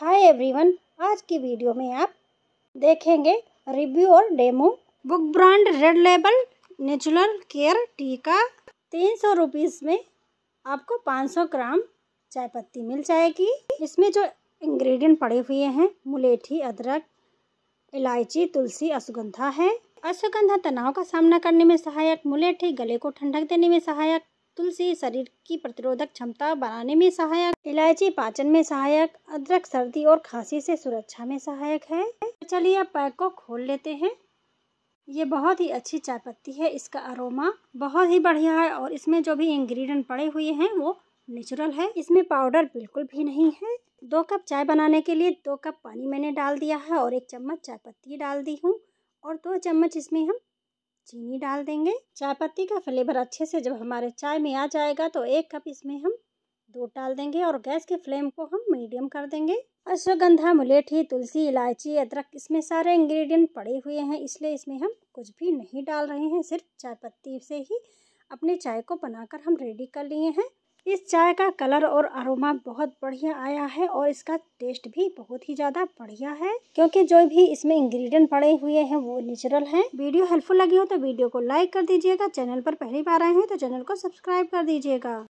hi everyone आज की video में आप देखेंगे रिव्यू और demo book brand red label natural care tea का तीन सौ रुपीज़ में आपको पाँच सौ ग्राम चाय पत्ती मिल जाएगी इसमें जो इंग्रेडिएंट पड़े हुए हैं मुलेठी अदरक इलायची तुलसी अश्वगंधा है अश्वगंधा तनाव का सामना करने में सहायक मुलेठी गले को ठंडक देने में सहायक तुलसी शरीर की प्रतिरोधक क्षमता बनाने में सहायक इलायची पाचन में सहायक अदरक सर्दी और खांसी से सुरक्षा में सहायक है चलिए अब पैक को खोल लेते हैं ये बहुत ही अच्छी चाय पत्ती है इसका अरोमा बहुत ही बढ़िया है और इसमें जो भी इंग्रेडिएंट पड़े हुए हैं वो नेचुरल है इसमें पाउडर बिल्कुल भी नहीं है दो कप चाय बनाने के लिए दो कप पानी मैंने डाल दिया है और एक चम्मच चाय पत्ती डाल दी हूँ और दो चम्मच इसमें हम चीनी डाल देंगे चाय पत्ती का फ्लेवर अच्छे से जब हमारे चाय में आ जाएगा तो एक कप इसमें हम दूध डाल देंगे और गैस के फ्लेम को हम मीडियम कर देंगे अश्वगंधा मुलेठी तुलसी इलायची अदरक इसमें सारे इंग्रेडिएंट पड़े हुए हैं इसलिए इसमें हम कुछ भी नहीं डाल रहे हैं सिर्फ चाय पत्ती से ही अपने चाय को बनाकर हम रेडी कर लिए हैं इस चाय का कलर और अरोमा बहुत बढ़िया आया है और इसका टेस्ट भी बहुत ही ज़्यादा बढ़िया है क्योंकि जो भी इसमें इंग्रेडिएंट पड़े हुए हैं वो नेचुरल हैं वीडियो हेल्पफुल लगी हो तो वीडियो को लाइक कर दीजिएगा चैनल पर पहली बार आए हैं तो चैनल को सब्सक्राइब कर दीजिएगा